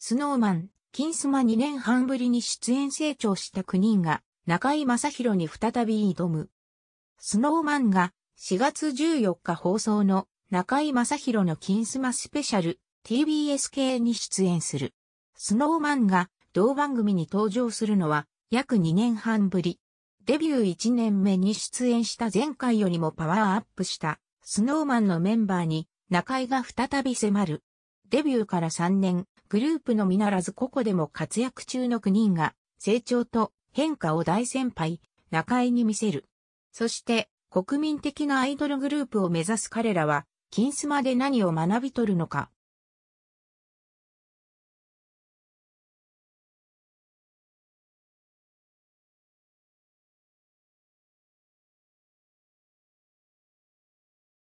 スノーマン、金スマ2年半ぶりに出演成長した9人が、中井正宏に再び挑む。スノーマンが、4月14日放送の、中井正宏の金スマスペシャル、TBS 系に出演する。スノーマンが、同番組に登場するのは、約2年半ぶり。デビュー1年目に出演した前回よりもパワーアップした、スノーマンのメンバーに、中井が再び迫る。デビューから3年、グループのみならず個々でも活躍中の9人が、成長と変化を大先輩、中井に見せる。そして、国民的なアイドルグループを目指す彼らは、金スマで何を学び取るのか。